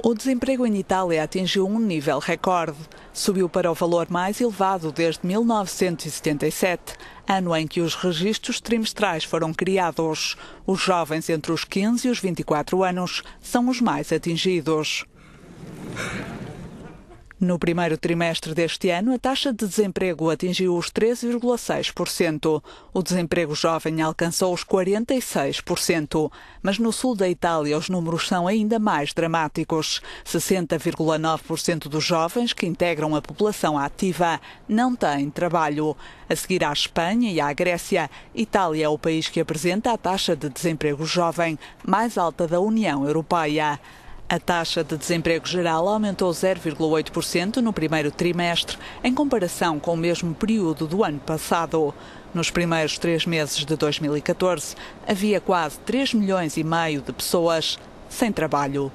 O desemprego em Itália atingiu um nível recorde. Subiu para o valor mais elevado desde 1977, ano em que os registros trimestrais foram criados. Os jovens entre os 15 e os 24 anos são os mais atingidos. No primeiro trimestre deste ano, a taxa de desemprego atingiu os 3,6%. O desemprego jovem alcançou os 46%, mas no sul da Itália os números são ainda mais dramáticos. 60,9% dos jovens que integram a população ativa não têm trabalho. A seguir à Espanha e à Grécia, Itália é o país que apresenta a taxa de desemprego jovem mais alta da União Europeia. A taxa de desemprego geral aumentou 0,8% no primeiro trimestre, em comparação com o mesmo período do ano passado. Nos primeiros três meses de 2014, havia quase 3 milhões e meio de pessoas sem trabalho.